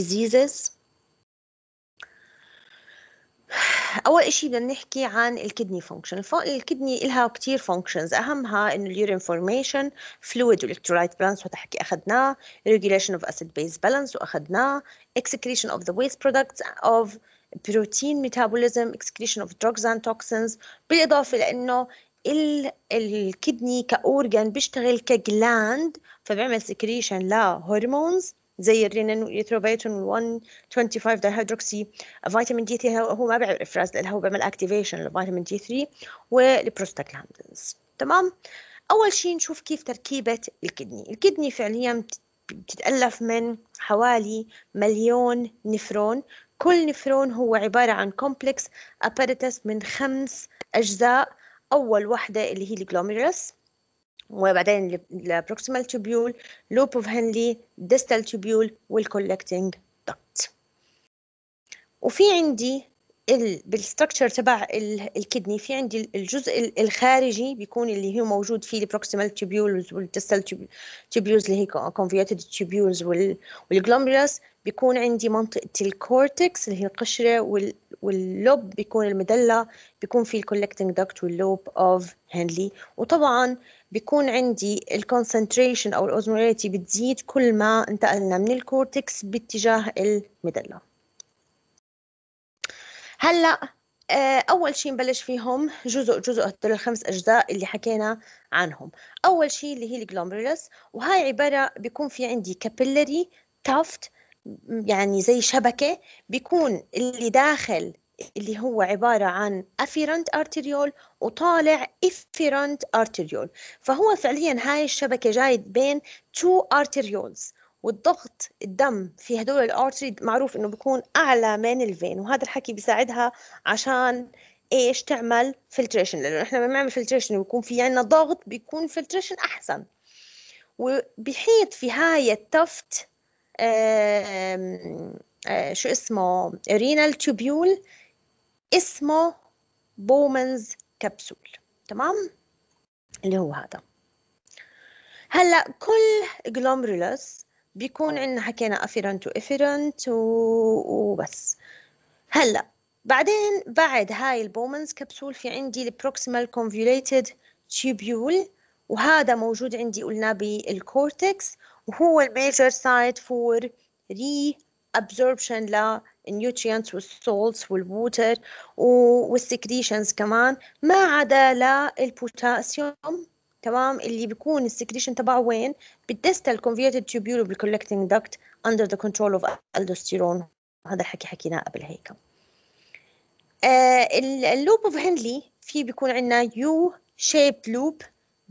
diseases اول إشي بدنا نحكي عن الكدني فانكشن الكدني لها كتير فانكشنز اهمها انه اليورين فورميشن فلويد والكترولايت بالانس وتحكي اخذناه ريجوليشن اوف اسيد بيز بالانس واخذناه إكسكريشن أوف ذا ويست برودكتس أوف بروتين ميتابوليزم إكسكريشن أوف دروجز أند toxins بالاضافه لانه الكدني كاورجن بيشتغل كجلاند فبيعمل سكريشن لهرمونز زي الرينين وال 125 دايهيدروكسي فيتامين دي 3 هو ما بيعرف راس لأنه هو بيعمل اكتيفيشن لفيتامين دي 3 والبروستاجلاندينز تمام اول شيء نشوف كيف تركيبه الكدني الكدني فعليا بتتالف من حوالي مليون نفرون كل نفرون هو عبارة عن كومبلكس أبارتس من خمس أجزاء أول وحدة اللي هي الجلوميرس وبعدين البروكسيمال loop لوب اوف هنلي ديستال وال والكولكتنج دكت وفي عندي ال... بالستركتشر تبع ال... الكدني في عندي الجزء الخارجي بيكون اللي هو موجود فيه البروكسيمال وال والديستال tubules اللي هي كونفيوتد tubules وال... glomerulus بيكون عندي منطقة الكورتكس اللي هي القشرة وال... واللوب بيكون المدلة بيكون في الكولكتنج دكت واللوب اوف هنلي وطبعا بيكون عندي الكونسنتريشن او الاوزمولاريتي بتزيد كل ما انتقلنا من الكورتكس باتجاه المدلة هلا آه، أول شيء نبلش فيهم جزء جزء هدول الخمس أجزاء اللي حكينا عنهم أول شيء اللي هي الجلوميرولس وهاي عبارة بيكون في عندي كابيلاري تافت يعني زي شبكة بيكون اللي داخل اللي هو عبارة عن افيرنت ارتريول وطالع افيرنت ارتريول فهو فعليا هاي الشبكة جاية بين تو ارتريولز والضغط الدم في هدول الارتري معروف انه بيكون اعلى من الفين وهذا الحكي بيساعدها عشان ايش تعمل فلتريشن لانه احنا لما بنعمل فلتريشن ويكون في عندنا ضغط بيكون فلتريشن احسن وبيحيط في هاي التفت آه، شو اسمه رينال تيوبيول اسمه بومنز كبسول تمام اللي هو هذا هلا كل جلومرولوس بيكون عندنا حكينا افيرنت وافيرنت وبس هلا بعدين بعد هاي البومنز كبسول في عندي البروكسيمال كونفيوليتد تيوبيول وهذا موجود عندي قلنا بالكورتكس وهو الميجر سايت فور ري ابزوربشن للنيوتريانتس والسولتس والووتر والسكريشنز كمان ما عدا للبوتاسيوم تمام اللي بيكون السكريشن تبعه وين بالدستال كونفيتد تيوبيول بالcollecting دكت اندر ذا كنترول اوف الدوستيرون هذا الحكي حكيناه قبل هيك اللوب اوف هنلي في بيكون عندنا يو shaped لوب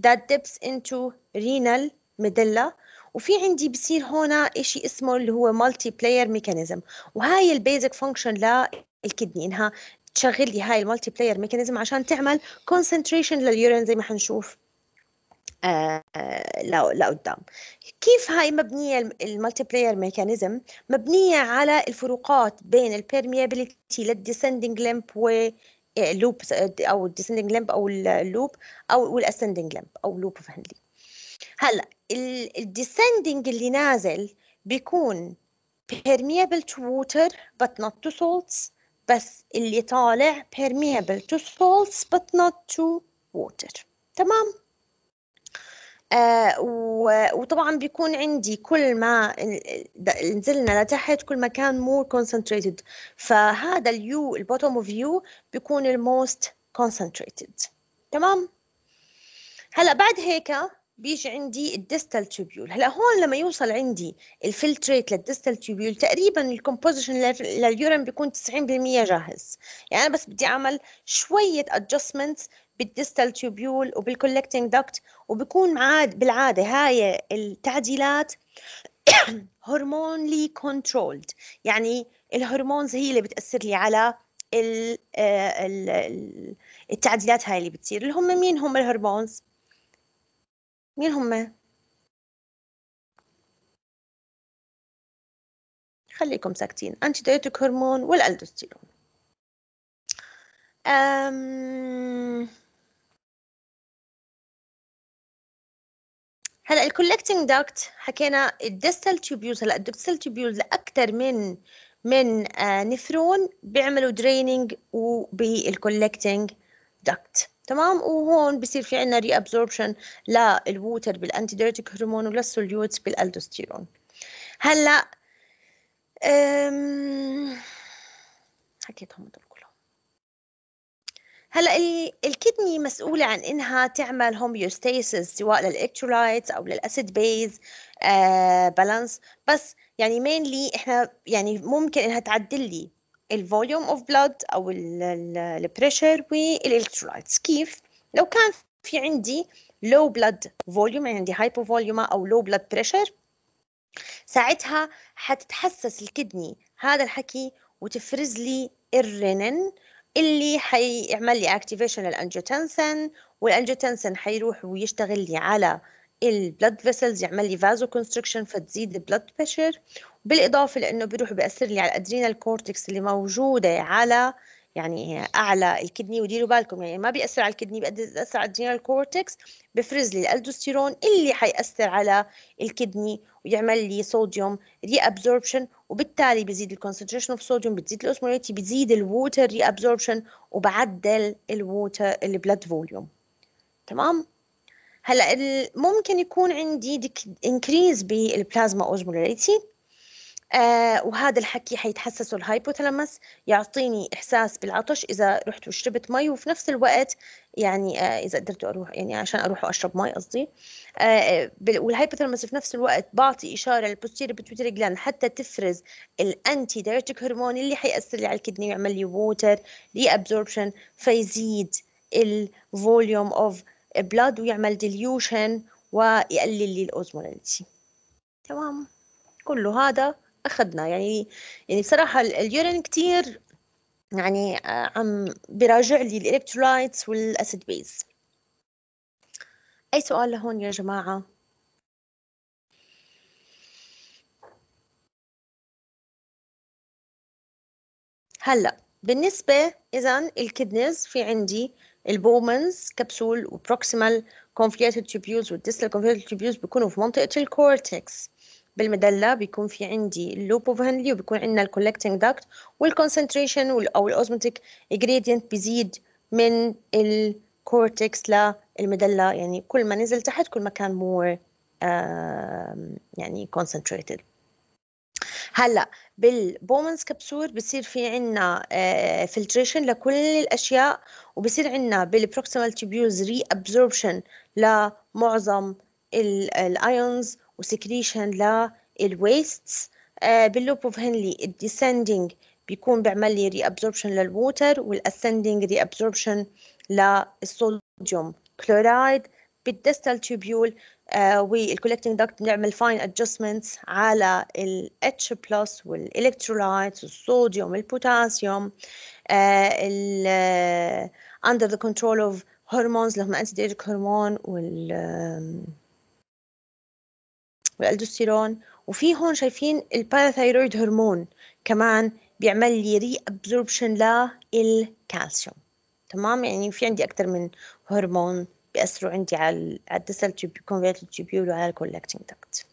that dips into renal medulla وفي عندي بصير هون شيء اسمه اللي هو مالتي بلاير ميكانيزم وهاي البيزك فانكشن للكدني انها تشغل لي هاي المالتي بلاير ميكانيزم عشان تعمل كونسنتريشن لليورين زي ما حنشوف آه لقدام كيف هاي مبنية المالتي بلاير ميكانيزم مبنية على الفروقات بين البيرميابيليتي للديسندنج لمب و لوب آه، او الديسندنج لمب او اللوب او والاسندنج لمب او لوب فهندلي هلا الديسندنج اللي نازل بيكون permeable to water but not to salts بس اللي طالع permeable to salts but not to water تمام آه وطبعا بيكون عندي كل ما نزلنا لتحت كل ما كان more concentrated فهذا ال اليو البوتوم اوف يو بيكون most concentrated تمام هلا بعد هيك بيجي عندي الديستال تيوبيول هلا هون لما يوصل عندي الفلتريت للديستال تيوبيول تقريبا الكومبوزيشن لليورين بيكون 90% جاهز يعني انا بس بدي اعمل شويه ادجستمنتس بالديستال تيوبيول وبالكولكتنج دكت وبكون عاد بالعاده هاي التعديلات هرمونلي كنترولد يعني الهرمونز هي اللي بتاثر لي على آه، التعديلات هاي اللي بتصير اللي هم مين هم الهرمونز مين هما؟ خليكم ساكتين أنتي دايتك هرمون والألدوستيرون هلا الكولكتنج داكت حكينا الدستال تيوبيولز هلا الدستال تيوبيولز اكثر من من آه، نفرون بيعملوا دريننج وبالكولكتنج داكت تمام وهون بصير في عنا reabsorption للووتر بالانتيديرتيك هرمون وللسوليوتس بالالدوستيرون هلا أم... حكيتهم هدول كلهم هلا الكدني مسؤولة عن انها تعمل هوميوستاسيس سواء للالكترولايتس او للاسيد بيز بالانس بس يعني مينلي احنا يعني ممكن انها تعدل لي الفوليوم اوف بلاد او البريشر والالكترولايتس كيف لو كان في عندي لو بلاد فوليوم يعني عندي هايبو او لو بلاد بريشر ساعتها حتتحسس الكدني هذا الحكي وتفرز لي الرنين اللي حيعمل لي اكتيفيشن للانجيوتنسن والانجيوتنسن حيروح ويشتغل لي على البلد فيسلز يعمل لي فازو كونستركشن فتزيد البلد بريشر بالاضافه لانه بيروح بياثر لي على الادرينال كورتكس اللي موجوده على يعني اعلى الكدني وديروا بالكم يعني ما بياثر على الكدني بياثر على الادرينال كورتكس بفرز لي الالدوستيرون اللي حيأثر على الكدني ويعمل لي صوديوم ري ابزوربشن وبالتالي بزيد الكونسنتريشن اوف صوديوم بتزيد الاوسمولاريتي بزيد الووتر ري ابزوربشن وبعدل الووتر البلد فوليوم تمام هلا ممكن يكون عندي انكريز بالبلازما اوزمولاريتي آه، وهذا الحكي حيتحسسه الهايبوثالامس يعطيني احساس بالعطش اذا رحت وشربت مي وفي نفس الوقت يعني آه اذا قدرت اروح يعني عشان اروح واشرب مي قصدي آه والهايبوثالامس في نفس الوقت بعطي اشاره للبوستيري بيتويتري جلاند حتى تفرز الانتي دايرتيك هرمون اللي حياثر لي على الكدني ويعمل لي ووتر ري ابزوربشن فيزيد الفوليوم اوف بلاد ويعمل ديليوشن ويقلل لي الاوزمولاليتي تمام كله هذا اخذنا يعني يعني بصراحه اليورين كتير يعني آه، عم براجع لي الالكترولايتس والاسيد بيز اي سؤال لهون يا جماعه هلا بالنسبه اذا الكدنز في عندي البومنز كبسول وبروكسيمال كونفليتد تيوبيولز والديستال كونفليتد تيوبيولز بيكونوا في منطقه الكورتكس بالمدلة بيكون في عندي اللوب اوف هنلي وبيكون عندنا الكولكتنج داكت والكونسنتريشن او الاوزموتيك جريدينت بيزيد من الكورتكس للمدلة يعني كل ما نزل تحت كل ما كان مور يعني كونسنتريتد هلا بالبومنز كبسول بصير في عنا فلتريشن آه، لكل الاشياء وبصير عنا بالبروكسيمال تيبيولز ري ابزوربشن لمعظم الايونز وسكريشن للويست آه، باللوب اوف هنلي الديسندنج بيكون بيعمل لي ريابزوربشن للووتر والاسندنج ريابزوربشن للصوديوم كلورايد بالدستال تيبيول والكولكتنج داكت بنعمل فاين ادجستمنتس على الاتش بلس والالكترولايتس والصوديوم البوتاسيوم آه،, آه under the control of هرمونز اللي هم انتي هرمون وال والالدوستيرون وفي هون شايفين الباراثايرويد هرمون كمان بيعمل لي ري ابزوربشن للكالسيوم تمام يعني في عندي اكثر من هرمون بيأثروا عندي على الدسل كونفيرت تيوبيول وعلى الكولكتنج دكت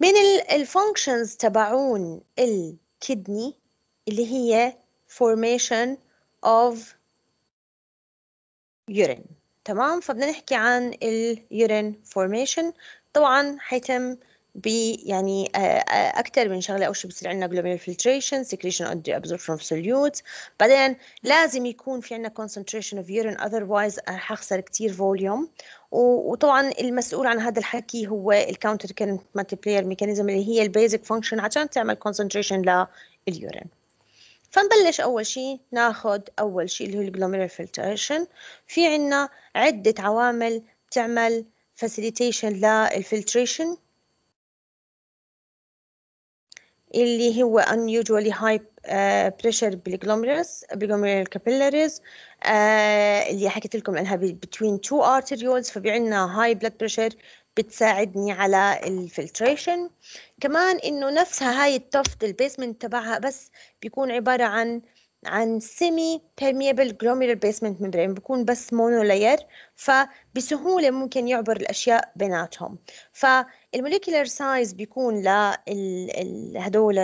من الفانكشنز تبعون الكدني اللي هي formation of urine تمام فبدنا نحكي عن اليورين formation طبعا حيتم ب يعني آه، آه، اكثر من شغله اول شيء بصير عندنا glomerular filtration سكريشن and absorption اوف سوليوت بعدين لازم يكون في عندنا concentration of urine otherwise حخسر كثير فوليوم وطبعا المسؤول عن هذا الحكي هو الكاونتر كيرنت مالتي ميكانيزم اللي هي البيزك فانكشن عشان تعمل concentration لليورين فنبلش أول شيء ناخذ أول شيء اللي هو الجلوميرال فلتريشن في عندنا عدة عوامل بتعمل facilitation للفلتريشن اللي هو unusually high آه، pressure بالجلوميرس بالجلوميرال capillaries آه، اللي حكيت لكم عنها between two arterioles عندنا high blood pressure بتساعدني على الفلتريشن كمان انه نفسها هاي التفت البيسمنت تبعها بس بيكون عبارة عن عن سيمي بيرميبل جلوميرال بيسمنت ميمبرين بكون بس مونو لاير فبسهولة ممكن يعبر الأشياء بيناتهم فالموليكولر سايز بيكون لهدول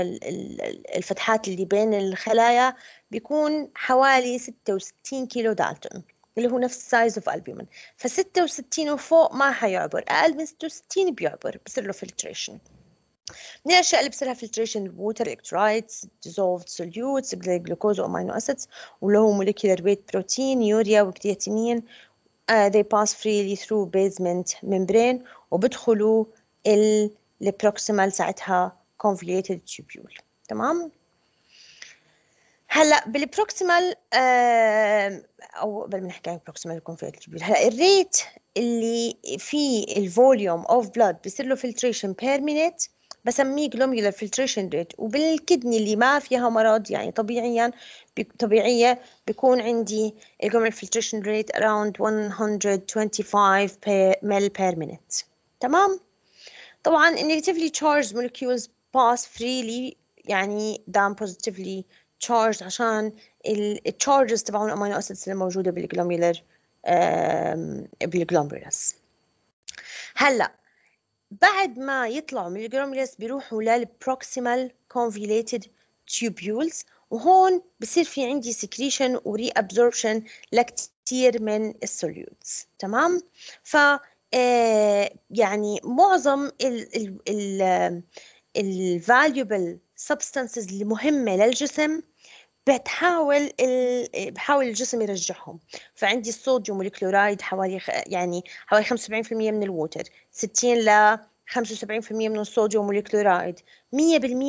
الفتحات اللي بين الخلايا بيكون حوالي 66 كيلو دالتون اللي هو نفس سايز اوف البيومن ف 66 وفوق ما حيعبر اقل من 66 بيعبر بصير له فلتريشن من الاشياء اللي بصير filtration water, ووتر الكترايتس ديزولفد سوليوتس جلوكوز وامينو اسيدز واللي هو موليكيولر ويت بروتين يوريا وكرياتينين uh, they pass freely through basement membrane وبدخلوا ال proximal ساعتها convoluted tubule تمام هلا بالبروكسيمال آه او قبل ما نحكي عن البروكسيمال convoluted tubule هلا الريت اللي فيه الفوليوم اوف بلاد بيصير له filtration per minute بسميه glomerular filtration rate وبالكدني اللي ما فيها مرض يعني طبيعيا طبيعية بيكون عندي glomerular filtration rate around 125 ml per minute تمام طبعا negatively charged molecules pass freely يعني down positively charged عشان التشارجز تبعون الامينو اسيدز الموجوده بالجلوميولر بالجلوميرس هلا بعد ما يطلعوا من الجلوميريس بيروحوا للبروكسيمال كونفيليتد تيوبيولز وهون بصير في عندي سكريشن وري ابزوربشن لكتير من السوليودز تمام ف آه، يعني معظم ال ال ال آه، valuable substances المهمه للجسم بتحاول ال... بحاول الجسم يرجعهم فعندي الصوديوم والكلورايد حوالي يعني حوالي 75% من الووتر 60 ل 75% من الصوديوم والكلورايد 100%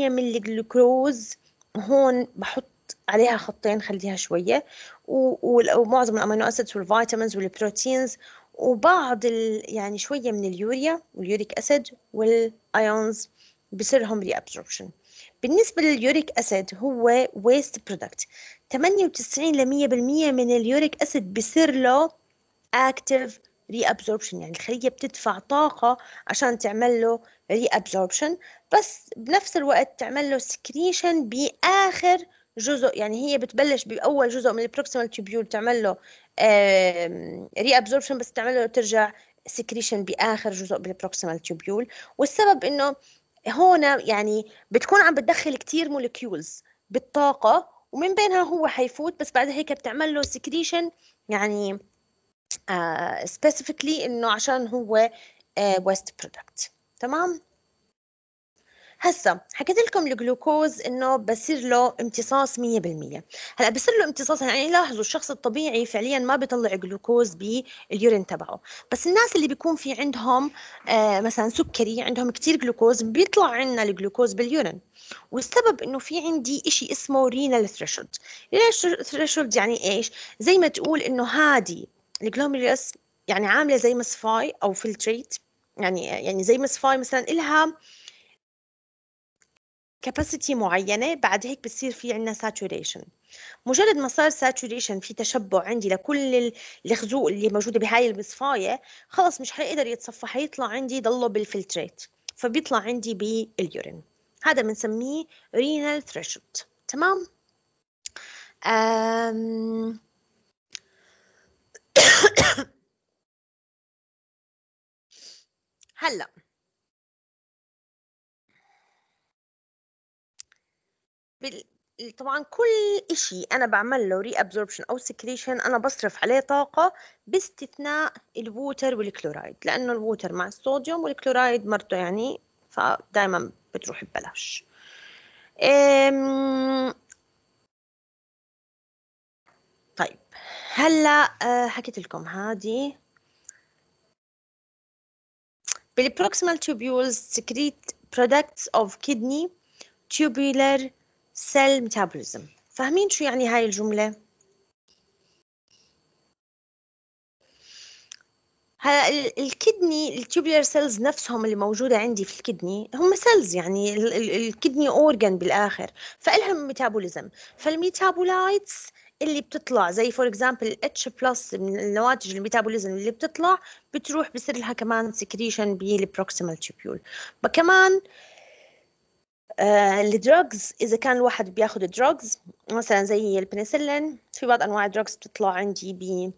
من الجلوكوز هون بحط عليها خطين خليها شوية ومعظم الأمينو أسيدز والفيتامينز والبروتينز وبعض ال... يعني شوية من اليوريا واليوريك أسيد والأيونز بصير لهم ريابسوربشن بالنسبة لليوريك أسيد هو ويست برودكت 98 ل 100% من اليوريك أسيد بصير له ري ريابزوربشن يعني الخلية بتدفع طاقة عشان تعمل له ريابزوربشن بس بنفس الوقت تعمل له سكريشن بآخر جزء يعني هي بتبلش بأول جزء من البروكسيمال تيبيول تعمل له ريابزوربشن بس تعمل له ترجع سكريشن باخر جزء بالبروكسيمال تيبيول والسبب انه هون يعني بتكون عم بتدخل كتير مولكيولز بالطاقة ومن بينها هو حيفوت بس بعد هيك بتعمل له سكريشن يعني سبيسيفيكلي آه، uh, انه عشان هو ويست آه، برودكت تمام هسا حكيت لكم الجلوكوز انه بصير له امتصاص 100% هلا بصير له امتصاص يعني لاحظوا الشخص الطبيعي فعليا ما بيطلع جلوكوز باليورين تبعه بس الناس اللي بيكون في عندهم آه مثلا سكري عندهم كتير جلوكوز بيطلع عندنا الجلوكوز باليورين والسبب انه في عندي شيء اسمه رينال ثريشولد رينال ثريشولد يعني ايش زي ما تقول انه هادي الجلوميريوس يعني عامله زي مصفاي او فلتريت يعني يعني زي مصفاي مثلا إلها كاباسيتي معينة بعد هيك بتصير في عندنا ساتوريشن مجرد ما صار ساتوريشن في تشبع عندي لكل الخزوق اللي موجودة بهاي المصفاية خلص مش حيقدر يتصفى حيطلع عندي ضله بالفلتريت فبيطلع عندي باليورين هذا بنسميه رينال ثريشولد تمام أم... هلا بال... طبعا كل إشي أنا بعمل له ري أبزوربشن أو سكريشن أنا بصرف عليه طاقة باستثناء الووتر والكلورايد لأنه الووتر مع الصوديوم والكلورايد مرته يعني فدايما بتروح ببلاش أم... طيب هلا آه، حكيت لكم هادي بالبروكسيمال تيوبيولز سكريت products of kidney tubular cell metabolism فاهمين شو يعني هاي الجملة؟ هلا الكدني التيوبولار سيلز نفسهم اللي موجودة عندي في الكدني هم سيلز يعني الكدني أورجان بالاخر فالهم ميتابوليزم فالميتابولايتس اللي بتطلع زي فور اكزامبل اتش بلس من النواتج الميتابوليزم اللي بتطلع بتروح بصير لها كمان سكريشن بالبروكسيمال تيوبول فكمان الدروجز آه، اذا كان الواحد بياخد دروجز مثلا زي البنسلين في بعض انواع الدروجز بتطلع عندي ب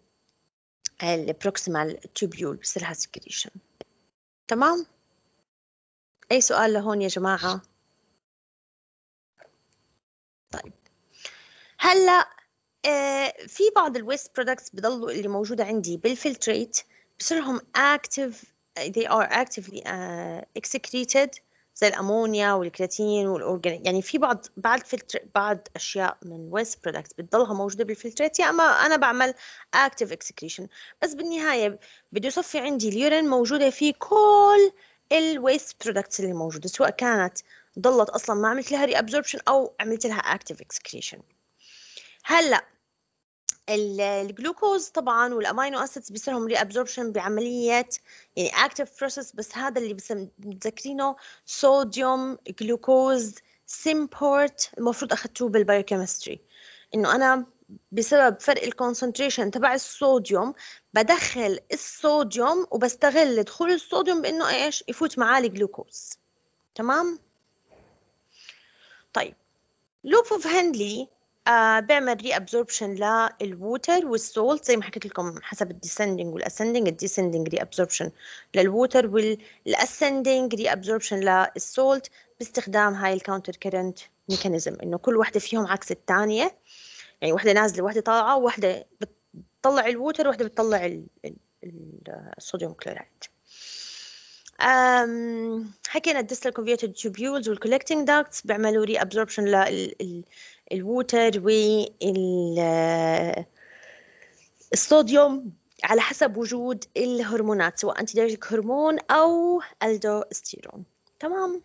آه، البروكسيمال تيوبيول بصير لها سكريشن تمام اي سؤال لهون يا جماعه طيب هلا آه، في بعض الويست برودكتس بضلوا اللي موجوده عندي بالفلتريت بصير لهم active they are actively uh, excreted زي الامونيا والكرياتين والاورجانيك يعني في بعض بعض فلتر بعض اشياء من ويست برودكتس بتضلها موجوده بالفلترات يا اما انا بعمل اكتف اكسكريشن بس بالنهايه بده يصفي عندي اليورين موجوده فيه كل الويست برودكتس اللي موجوده سواء كانت ضلت اصلا ما عملت لها ري او عملت لها اكتف اكسكريشن هلا الجلوكوز طبعا والامينو اسيدز بيصير لهم ريابزوربشن بعمليه يعني اكتف بروسس بس هذا اللي متذكرينه صوديوم جلوكوز سيمبورت المفروض اخذتوه بالبايوكيمستري انه انا بسبب فرق الكونسنتريشن تبع الصوديوم بدخل الصوديوم وبستغل دخول الصوديوم بانه ايش يفوت معاه الجلوكوز تمام طيب لوب اوف هندلي آه بيعمل ري ابزوربشن للووتر والسولت زي ما حكيت لكم حسب الديسندنج والاسندنج الديسندنج ري ابزوربشن للووتر والاسندنج ري ابزوربشن للسولت باستخدام هاي الكاونتر كرنت ميكانيزم انه كل وحده فيهم عكس الثانيه يعني وحده نازله وحده طالعه وحده بتطلع الووتر وحده بتطلع الصوديوم كلورايد حكينا الديستال كونفيتد تيوبيولز والكولكتنج داكتس بيعملوا ري ابزوربشن لل الووتر والصوديوم على حسب وجود الهرمونات سواء أنتيديريك هرمون أو الدوستيرون تمام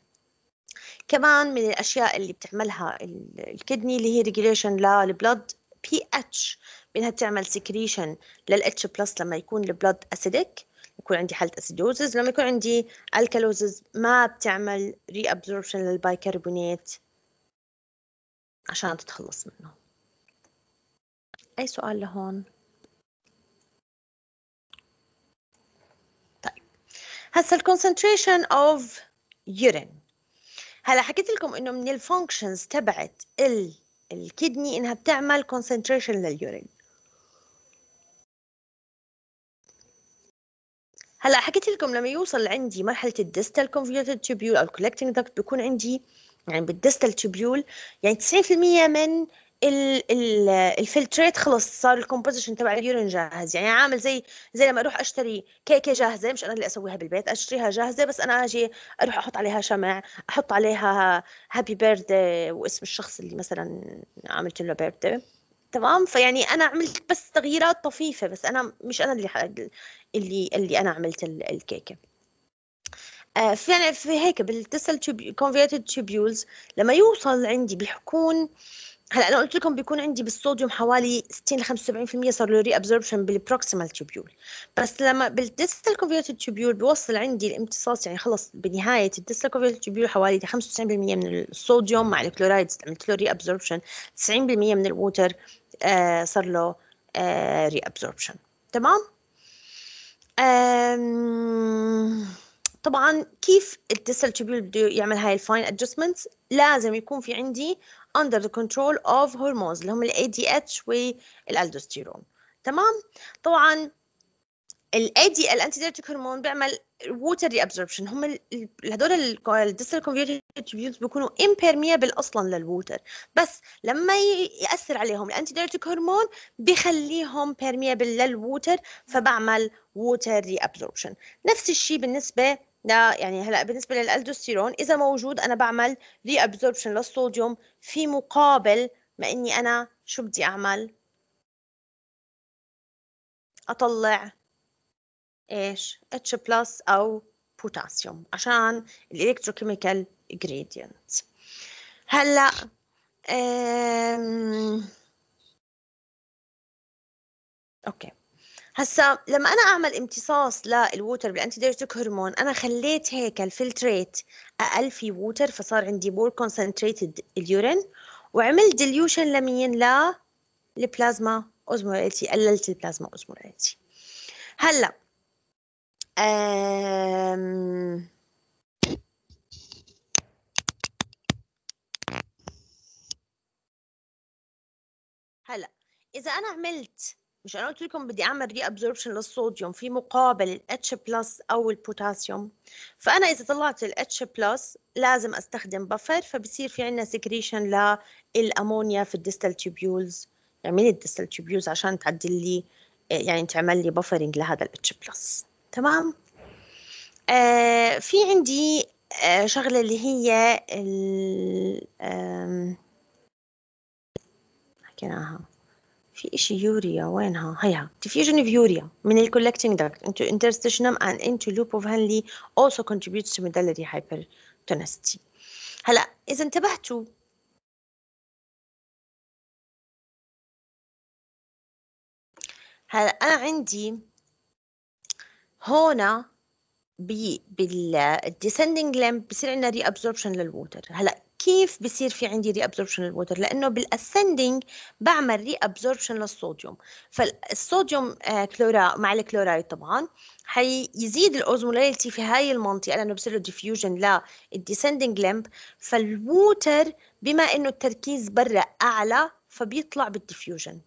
كمان من الأشياء اللي بتعملها الكدني اللي هي ريجوليشن للبلد بي اتش منها تعمل سكريشن للاتش بلس لما يكون البلد اسيدك يكون عندي حاله اسيدوزز لما يكون عندي الكالوزز ما بتعمل ري ابزوربشن للبايكربونات عشان تتخلص منه أي سؤال لهون؟ طيب هسا concentration of urine هلا حكيت لكم انه من الفانكشنز تبعت ال الكدني انها بتعمل concentration لليورين هلا حكيت لكم لما يوصل عندي مرحله distal convoluted tubule او collecting duct بيكون عندي يعني بالديستال تبيول يعني 90% من الفلترات خلص صار الكومبوزيشن تبع اليورين جاهز يعني عامل زي زي لما اروح اشتري كيكه جاهزه مش انا اللي اسويها بالبيت اشتريها جاهزه بس انا اجي اروح احط عليها شمع احط عليها هابي بيرثدي واسم الشخص اللي مثلا عملت له بيرثدي تمام فيعني انا عملت بس تغييرات طفيفه بس انا مش انا اللي اللي اللي انا عملت الكيكه آه، فعلا في هيك بالتسل كونفيرتد تيبيولز لما يوصل عندي بيكون هلا انا قلت لكم بيكون عندي بالصوديوم حوالي 60 ل 75% صار له ري ابزوربشن بالبروكسيمال تيبيول بس لما بالتسل كونفيرتد تيبيول بيوصل عندي الامتصاص يعني خلص بنهايه التسل كونفيرتد تيبيول حوالي 95% من الصوديوم مع الكلورايدز عملت له ري ابزوربشن 90% من الووتر آه، صار له ري آه، ابزوربشن تمام؟ آم طبعا كيف التسل تشبيل بده يعمل هاي الفاين ادجستمنت لازم يكون في عندي under the control of hormones اللي هم ال ADH والالدوستيرون تمام طبعا ال AD الانتيديرتيك هرمون بيعمل ووتر ري ابزوربشن هم هدول الديستال كونفيوتيبيوز بيكونوا امبيرميبل اصلا للووتر بس لما ياثر عليهم الانتيديرتيك هرمون بخليهم بيرميبل للووتر فبعمل ووتر ري ابزوربشن نفس الشيء بالنسبه لا يعني هلا بالنسبه للالدوستيرون اذا موجود انا بعمل ري ابزوربشن للصوديوم في مقابل ما اني انا شو بدي اعمل اطلع ايش اتش بلس او بوتاسيوم عشان الالكتروكيميكال جريدينت هلا اوكي هسا لما انا اعمل امتصاص للووتر بالانتيديرتيك هرمون انا خليت هيك الفلتريت اقل في ووتر فصار عندي مور كونسنتريتد اليورين وعملت ديليوشن لمين لا البلازما اوزمولاليتي قللت البلازما اوزمولاليتي هلا أم... هلا اذا انا عملت مش انا قلت لكم بدي اعمل ري ابزوربشن للصوديوم في مقابل الاتش بلس او البوتاسيوم فانا اذا طلعت الاتش بلس لازم استخدم بفر فبصير في عندنا سكريشن للامونيا في الديستال تيوبيولز اعملي الديستال تيوبيولز عشان تعدل لي يعني تعمل لي بفرنج لهذا الاتش بلس تمام آه في عندي آه شغله اللي هي ال حكيناها في إشي يوريا وينها هيها diffusion of urea من ال collecting duct into interstitium and into loop of Henle also contributes to medullary hypertonicity هلا إذا انتبهتوا هلا أنا عندي هون descending limb بصير عندنا reabsorption ابزوربشن للووتر هلا كيف بصير في عندي ري ابزوربشن لانه بالاسندنج بعمل ري ابزوربشن للصوديوم فالصوديوم آه، كلورا مع الكلورايد طبعا حيزيد الاوزموليتي في هاي المنطقه لانه بصير له ديفيوجن للديسندنج لمب فالووتر بما انه التركيز برا اعلى فبيطلع بالديفيوجن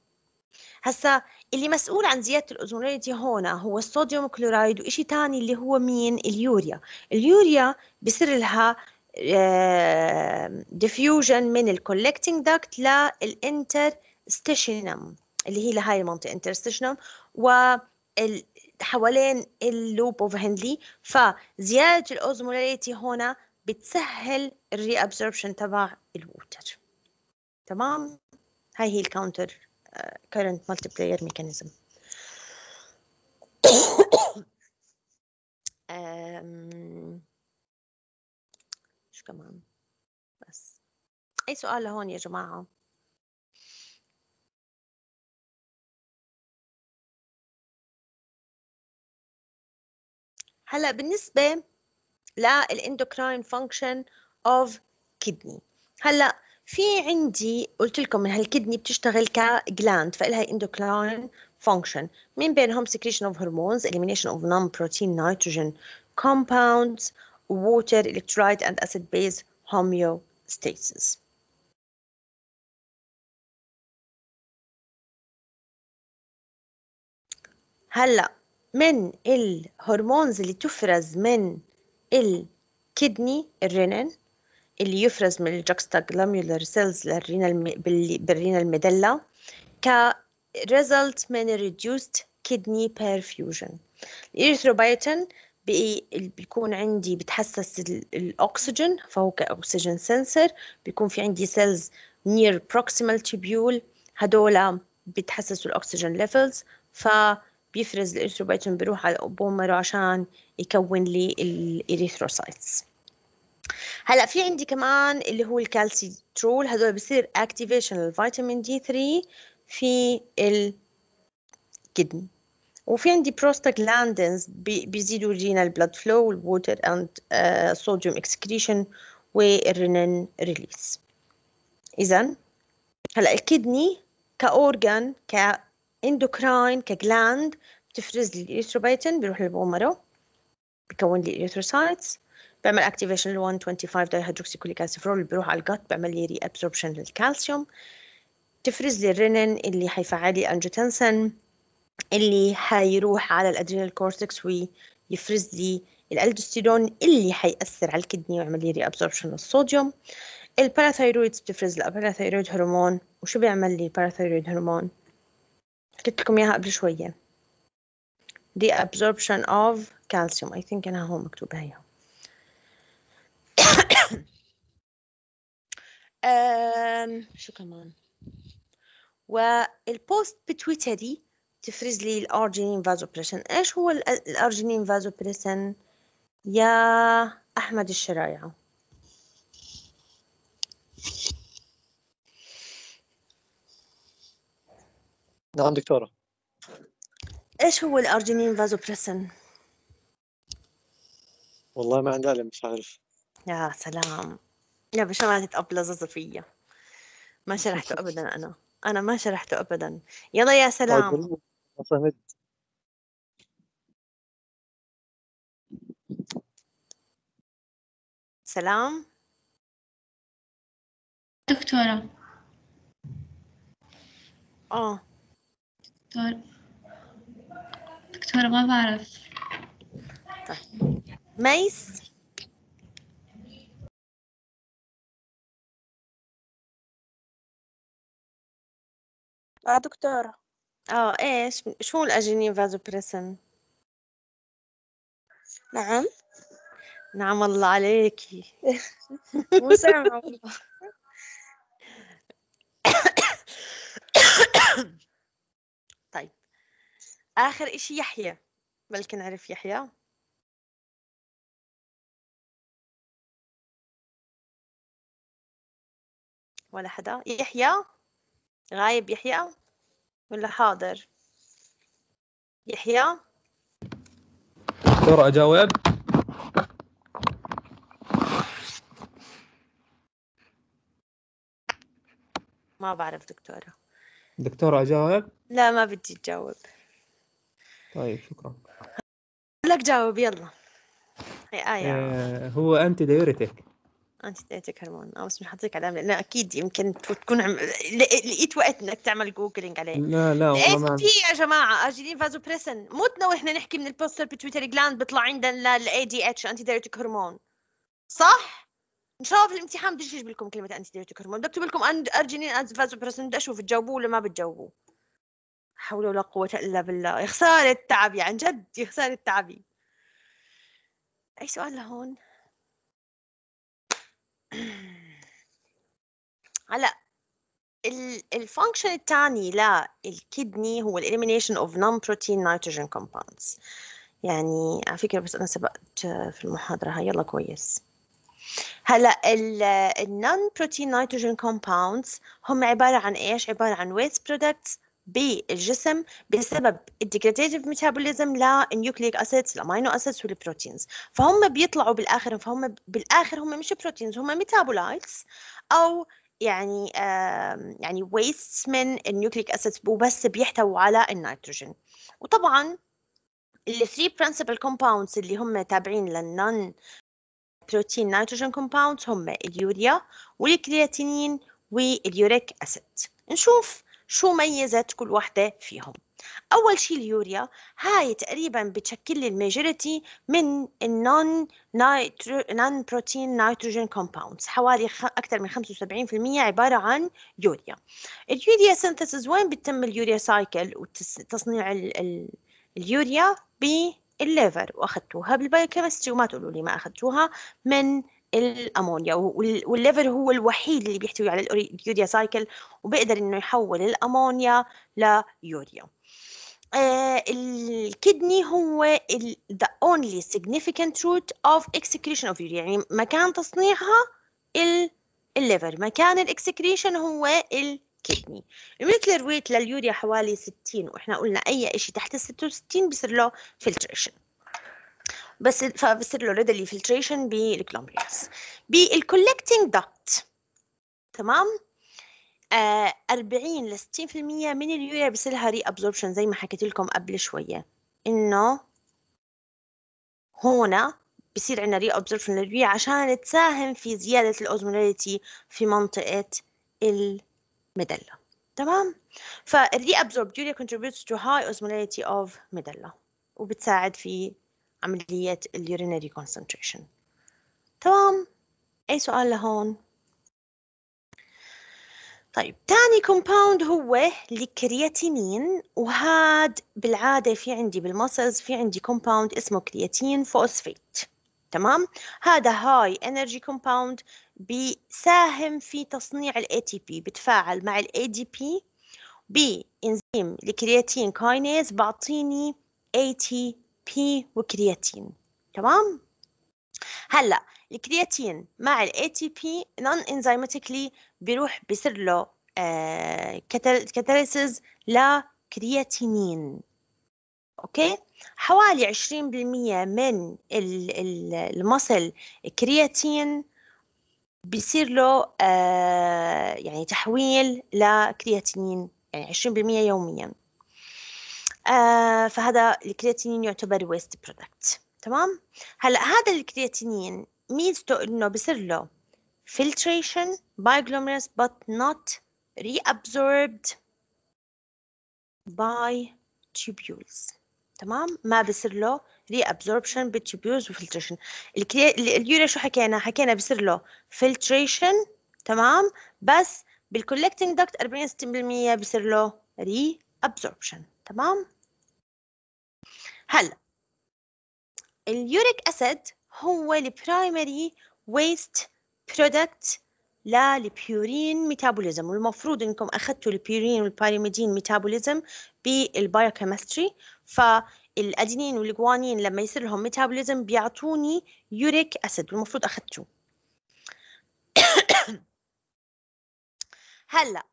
هسا اللي مسؤول عن زيادة الاوزموليتي هون هو الصوديوم كلورايد وإشي تاني اللي هو مين اليوريا اليوريا بصير لها ديفيوجن من الكولكتنج داكت للانتر ستيشنم اللي هي لهاي المنطقه انتر ستيشنم و حوالين اللوب اوف هندلي فزياده الاوزموليتي هنا بتسهل الري ابزوربشن تبع الووتر تمام هاي هي الكاونتر كرنت مالتي بلاير ميكانيزم um, مش كمان بس أي سؤال لهون يا جماعة هلا بالنسبة للإندوكراين فانكشن أوف كدني هلا في عندي قلت لكم ان هالكدني بتشتغل كجلاند فإلها اندوكراين فانكشن من بينهم سكريشن اوف هرمونز elimination اوف نون بروتين نيتروجين كومباوندز water, electrolyte, and acid-base homeostasis. هلا من الهرمونز اللي تفرز من الكدني الرينين اللي يفرز من الجاكستاجلاميولار سيلز للرينال بالرينال ميدلا كريزلت من reduced kidney perfusion الإريثروبيتين بقي بيكون عندي بتحسس الاكسجين فهو كاكسجين سنسر بيكون في عندي سيلز نير بروكسيمال تيبيول هدول بتحسسوا الاكسجين ليفلز فبيفرز الاريثروبيتين بيروح على البومر عشان يكون لي الاريثروسايتس هلا في عندي كمان اللي هو الكالسيترول هدول بصير اكتيفيشن للفيتامين دي 3 في الكدني وفي عندي بروستاجلاندينز بيزيدوا لينا البلد فلو والووتر اند صوديوم اكسكريشن والرنين ريليس اذا هلا الكدني كاورجان كاندوكراين كجلاند بتفرز لي الاريثروبيتين بيروح للبومرو بكون لي الاريثروسايتس بعمل اكتيفيشن ل 125 داي دايهيدروكسيكوليك اسيفرول بيروح على الجت بعمل لي ري ابسوربشن للكالسيوم تفرز لي الرنين اللي حيفعل لي انجوتنسن اللي حيروح على الادرينال كورتكس ويفرز لي الالدوستيرون اللي حيأثر على الكدني ويعمل لي ريابزوربشن للصوديوم الباراثايرويد بتفرز الباراثايرويد هرمون وشو بيعمل لي الباراثايرويد هرمون حكيت لكم اياها قبل شويه reabsorption of calcium I think انها هون مكتوبه هي شو كمان والبوست بتويتري تفرز لي الارجينين فازوبريسن إيش هو الارجينين فازوبريسن يا أحمد الشرايعة نعم دكتورة إيش هو الأرجينين فازوبريسن؟ والله ما عندي علم مش عارف يا سلام يا باشا ما تتقبل فيا ما شرحته أبدا أنا أنا ما شرحته أبدا يلا يا طيب، سلام فهمت سلام دكتورة اه دكتور دكتورة ما بعرف طيب ميس اه دكتورة آه إيش شو الأجانين vasopressin؟ نعم؟ نعم الله عليكِ. مو سامعة والله. طيب آخر إشي يحيى بلكي نعرف يحيى ولا حدا يحيى غايب يحيى ولا حاضر يحيى دور أجاوب ما بعرف دكتورة دكتورة أجاوب لا ما بدي تجاوب طيب شكرا لك جاوب يلا هي آية آه هو أنتي ديوريتك انتي تيتك هرمون او بس مش حاطيك علامه لا اكيد يمكن تكون عم... لقيت وقت انك تعمل جوجلينج عليه لا لا والله في يا جماعه اجلين فازو بريسن متنا واحنا نحكي من البوستر بتويتر جلاند بيطلع عندنا الاي دي اتش انتي دايرتك هرمون صح؟ ان شاء الله في الامتحان بديش اجيب لكم كلمه انتي دايرتك هرمون بدي اكتب لكم ارجينين از فازو بريسن بدي اشوف تجاوبوه ولا ما بتجاوبوه حول ولا قوه الا بالله يا خساره تعبي عن جد يا خساره تعبي اي سؤال لهون؟ هلا الفانكشن الثاني للكدني هو الاليمينيشن اوف نون بروتين نيتروجين كومباوندز يعني على فكره بس انا سبقت في المحاضره هاي يلا كويس هلا النون بروتين نيتروجين كومباوندز هم عباره عن ايش عباره عن ويست برودكتس بالجسم بسبب الديجريتيف ميتابوليزم للنيوكليك اسيدز الامينو اسيدز والبروتينز فهم بيطلعوا بالاخر فهم بالاخر هم مش بروتينز هم ميتابولايتس او يعني آمم، يعني ويست من النيوكليك اسيدز وبس بيحتووا على النيتروجين وطبعا الثري برنسبل كومباوندز اللي هم تابعين للنون بروتين نيتروجين كومباوندز هم اليوريا والكرياتينين واليوريك اسيد نشوف شو ميزت كل واحدة فيهم أول شيء اليوريا هاي تقريبا بتشكل لي الميجوريتي من النون نايترو نون بروتين نيتروجين كومباوندز حوالي خ... أكثر من 75% عبارة عن يوريا اليوريا سينثيسز وين بتتم اليوريا سايكل وتصنيع ال... ال... اليوريا بالليفر واخذتوها بالبايوكيمستري وما تقولوا لي ما اخذتوها من الامونيا والليفر هو الوحيد اللي بيحتوي على اليوريا سايكل وبيقدر انه يحول الامونيا ليوريا آه، الكدني هو the only significant route of excretion of urea يعني مكان تصنيعها الليفر مكان الاكسكريشن هو الكدني الميكلر ويت لليوريا حوالي 60 واحنا قلنا اي شيء تحت ال 66 بصير له filtration بس فبصير له readily filtration بالكلومبيوس بالكولكتنج دكت تمام 40 ل 60% من اليوريا بصير لها ري ابزوربشن زي ما حكيت لكم قبل شويه انه هون بصير عندنا ري ابزوربشن لليوريا عشان تساهم في زياده الاوزموناليتي في منطقه المدله تمام فالري ابزورب يوريا contributes to high osmolarity of مدله وبتساعد في عمليه اليورينري concentration تمام اي سؤال لهون طيب تاني كومباوند هو الكرياتينين وهاد بالعادة في عندي بالمسلز في عندي كومباوند اسمه كرياتين فوسفيت تمام هذا هاي انرجي كومباوند بيساهم في تصنيع الاي تي بي بتفاعل مع الاي دي بي بانزيم الكرياتين كاينيز بعطيني اي تي بي وكرياتين تمام هلا الكرياتين مع الاي تي بي نون انزيماتيكلي بيروح بيصير له آه، كاتاليسز لكرياتينين اوكي حوالي 20% من المصل كرياتين بيصير له آه، يعني تحويل لكرياتينين يعني 20% يوميا آه، فهذا الكرياتينين يعتبر ويست برودكت تمام هلا هذا الكرياتينين ميزته انه بصير له filtration by glomerulus but not reabsorbed by tubules تمام ما بصير له reabsorption by بالtubules وfiltration اليوريا شو حكينا حكينا بصير له filtration تمام بس بالcollecting duct 40 بصير له reabsorption تمام هلا اليوريك اسيد هو البرايمري ويست برودكت للبيورين ميتابوليزم والمفروض انكم اخذتوا البيورين والبيريميدين ميتابوليزم بالبايوكيمستري فالادينين والجوانين لما يصير لهم ميتابوليزم بيعطوني يوريك اسيد والمفروض اخذته هلا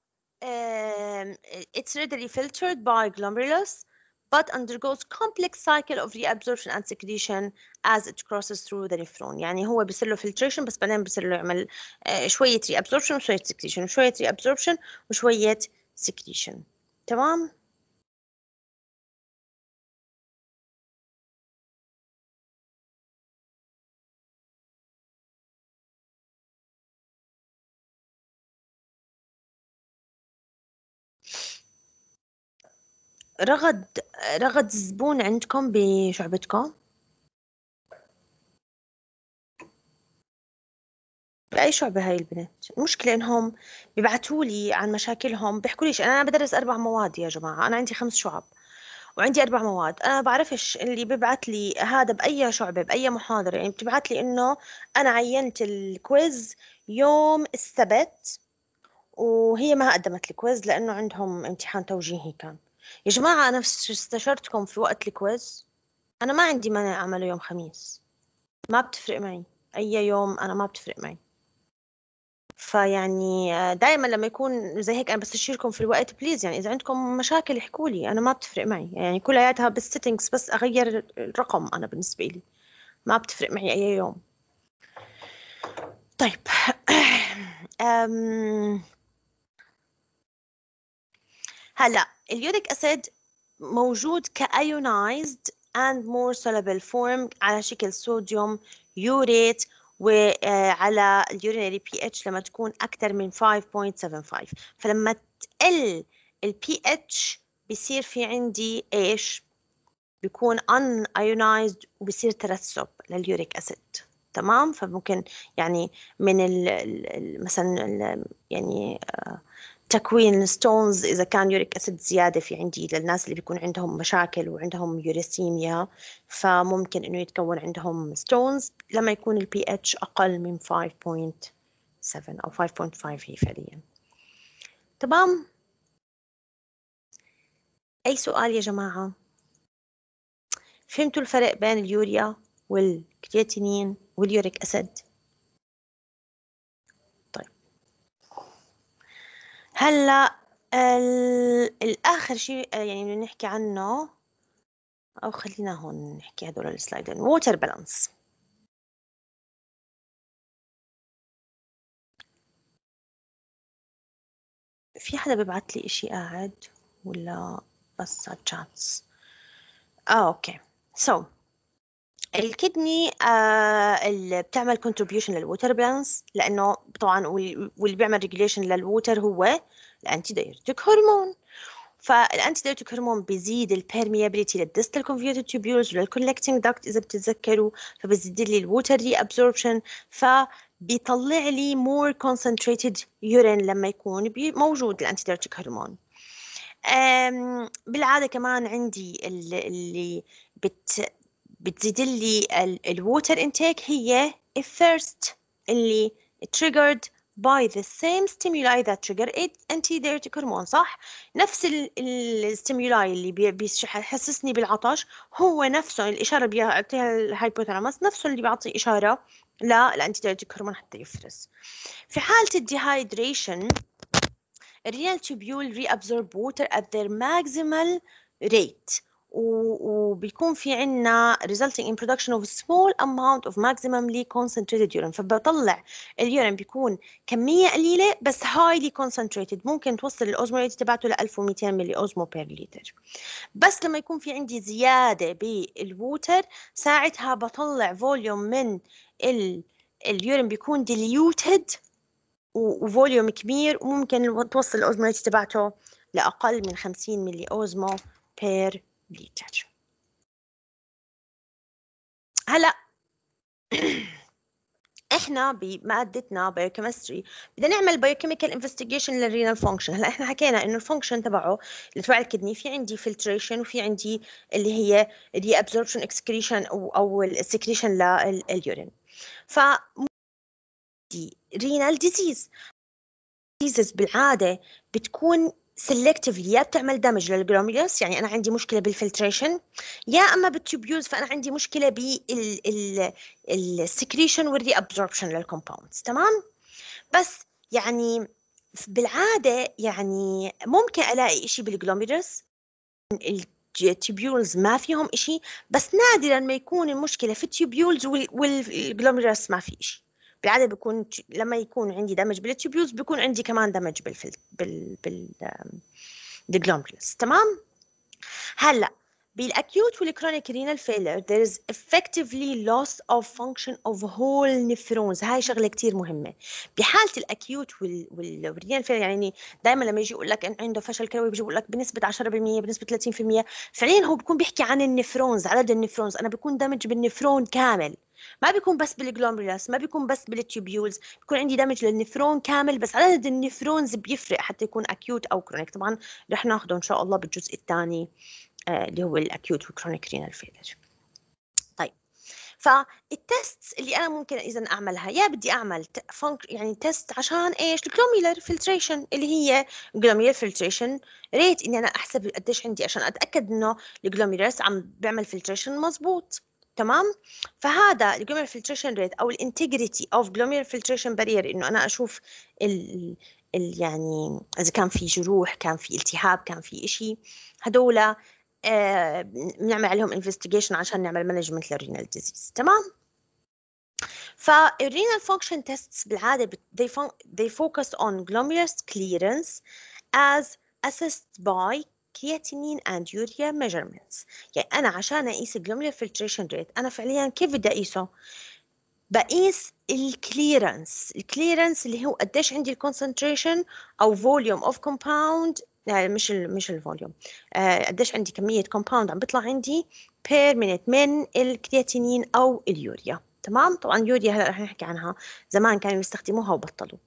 اتس ريدلي فلترد باي by glomerulus but undergoes complex cycle of reabsorption and secretion as it crosses through the nephron يعني هو بيصير له filtration بس بعدين بيصير له يعمل شوية reabsorption وشوية secretion وشوية reabsorption وشوية secretion تمام رغد رغد الزبون عندكم بشعبتكم بأي شعبة هاي البنت المشكلة إنهم بيبعتوا لي عن مشاكلهم بيحكوا ليش أنا بدرس أربع مواد يا جماعة أنا عندي خمس شعب وعندي أربع مواد أنا بعرفش اللي بيبعت لي هذا بأي شعبة بأي محاضرة يعني بتبعت لي إنه أنا عينت الكويز يوم السبت وهي ما قدمت الكويز لأنه عندهم امتحان توجيهي كان يا جماعة أنا استشرتكم في وقت الكويز أنا ما عندي مانع أعمله يوم خميس ما بتفرق معي أي يوم أنا ما بتفرق معي فيعني آه، دائما لما يكون زي هيك انا بستشيركم في الوقت بليز يعني اذا عندكم مشاكل احكوا لي انا ما بتفرق معي يعني كلياتها بالسيتنجز بس اغير الرقم انا بالنسبه لي ما بتفرق معي اي يوم طيب هلا اليوريك اسيد موجود كأيونايزد اند مور سولبل فورم على شكل صوديوم يوريت وعلى اليورينري بي اتش لما تكون أكثر من 5.75 فلما تقل البي اتش بصير في عندي ايش؟ بيكون ايونايزد وبصير ترسب لليوريك اسيد تمام فممكن يعني من الـ مثلا الـ يعني آه، تكوين ستونز اذا كان يوريك اسيد زياده في عندي للناس اللي بيكون عندهم مشاكل وعندهم يوريسيميا فممكن انه يتكون عندهم ستونز لما يكون البي اتش اقل من 5.7 او 5.5 هي فعليا تمام اي سؤال يا جماعه فهمتوا الفرق بين اليوريا والكرياتينين واليوريك اسيد هلّأ ال الآخر شيء آه، يعني بدنا نحكي عنّه أو خلّينا هون نحكي هذول السلايدين يعني water balance. في حدا ببعث لي إشي قاعد ولا بس على آه أوكي. So الكدني آه، اللي بتعمل كونتريبيوشن للووتر بالانس لانه طبعا واللي بيعمل ريجوليشن للووتر هو الانتي دايرتيك هرمون فالانتي دايرتيك هرمون بيزيد البيرميابيليتي للديستال كونفيوتر تيوبيولز وللكولكتنج داكت اذا بتتذكروا فبزيد لي الووتر ري ابزوربشن ف بيطلع لي مور كونسنتريتد يورين لما يكون موجود الانتي دايرتيك هرمون بالعادة كمان عندي اللي بت بتزيد لي الووتر انتيك هي الثيرست اللي triggered by the same stimuli that trigger it antidiuretic هرمون صح نفس الستيمولاي اللي بيحسسني بالعطش هو نفسه الاشاره بيعطيها الهايبوثالاموس نفسه اللي بيعطي اشاره للانتيديوريتيك هرمون حتى يفرز في حاله الديهايدريشن renal tubule reabsorb water at their ماكسيمال rate وبيكون في عندنا resulting in production of small amount of maximally concentrated urine فبطلع اليورين بيكون كمية قليلة بس highly concentrated ممكن توصل الأوزموليتي تبعته ل 1200 ملي أوزمو بير لتر بس لما يكون في عندي زيادة بالووتر ساعتها بطلع فوليوم من ال اليورين بيكون ديليوتد وفوليوم كبير وممكن توصل الأوزموليتي تبعته لأقل من 50 ملي أوزمو بير بيتشارجوا هلا احنا بمادتنا بايوكيمستري بدنا نعمل بايوكيميكال انفستيجيشن للرينال فانكشن هلا احنا حكينا انه الفانكشن تبعه اللي تبع الكدني في عندي فلتريشن وفي عندي اللي هي دي ابزوربشن اكسكريشن او او السكريشن لليورين ف دي رينال ديزيز ديزيز بالعاده بتكون سلكتفلي يا بتعمل دمج للجلوميروس يعني انا عندي مشكله بالفلتريشن يا اما بالتوبيوز فانا عندي مشكله بالسكريشن والري ابزوربشن للكومباوندز تمام بس يعني بالعاده يعني ممكن الاقي شيء بالجلوميروس التوبيولز ما فيهم شيء بس نادرا ما يكون المشكله في التوبيولز والجلوميروس ما في شيء بعادة بيكون لما يكون عندي دمج بالتيبيوز بيكون عندي كمان دمج بالفل بال بال بالجلومبريس تمام هلا بالاكيوت والكرونيك رينال فيلر there is effectively loss of function of whole nephrons هاي شغله كثير مهمه بحاله الاكيوت وال... والرينال فيلر يعني دائما لما يجي يقول لك ان عنده فشل كلوي بيجي يقول لك بنسبه 10% بنسبه 30% فعليا هو بيكون بيحكي عن النفرونز عدد النفرونز انا بكون دمج بالنفرون كامل ما بيكون بس بالجلوميرولاس ما بيكون بس بالتيوبيولز بيكون عندي دمج للنفرون كامل بس عدد النفرونز بيفرق حتى يكون اكيوت او كرونيك طبعا رح ناخده ان شاء الله بالجزء الثاني آه، اللي هو الاكيوت والكرونيك رينال فيلر طيب اللي انا ممكن اذا اعملها يا بدي اعمل يعني تيست عشان ايش الجلوميلر فلتريشن اللي هي جلوميلر فلتريشن ريت اني انا احسب قديش عندي عشان اتاكد انه الجلوميلرس عم بيعمل فلتريشن مزبوط تمام فهذا الجلوميرال فلتريشن ريت او الانتجريتي اوف جلوميرال فلتريشن بارير انه انا اشوف ال ال يعني اذا كان في جروح كان في التهاب كان في إشي هذول آه، بنعمل آه عليهم انفستيجيشن عشان نعمل مانجمنت للرينال ديزيز تمام فالرينال فانكشن تيستس بالعاده they, focus on glomerulus clearance as assessed by كرياتينين اند يوريا ميجرمنتس يعني انا عشان اقيس الجلوميريا فلتريشن ريت انا فعليا كيف بدي اقيسه بقيس الكليرنس الكليرنس اللي هو قديش عندي الكونسنتريشن او فوليوم اوف كومباوند مش الـ مش الفوليوم آه قديش عندي كميه كومباوند عم بيطلع عندي بير مينت من الكرياتينين او اليوريا تمام طبعا اليوريا هلا رح نحكي عنها زمان كانوا يستخدموها وبطلوا